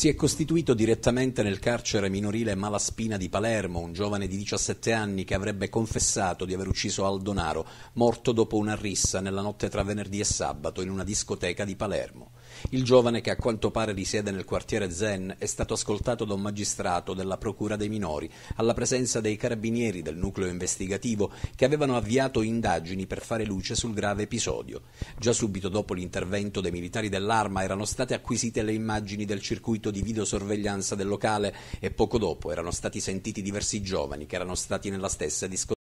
Si è costituito direttamente nel carcere minorile Malaspina di Palermo un giovane di 17 anni che avrebbe confessato di aver ucciso Aldonaro, morto dopo una rissa nella notte tra venerdì e sabato in una discoteca di Palermo. Il giovane, che a quanto pare risiede nel quartiere Zen, è stato ascoltato da un magistrato della Procura dei minori, alla presenza dei carabinieri del nucleo investigativo che avevano avviato indagini per fare luce sul grave episodio. Già subito dopo l'intervento dei militari dell'arma erano state acquisite le immagini del circuito di videosorveglianza del locale e poco dopo erano stati sentiti diversi giovani che erano stati nella stessa discoteca.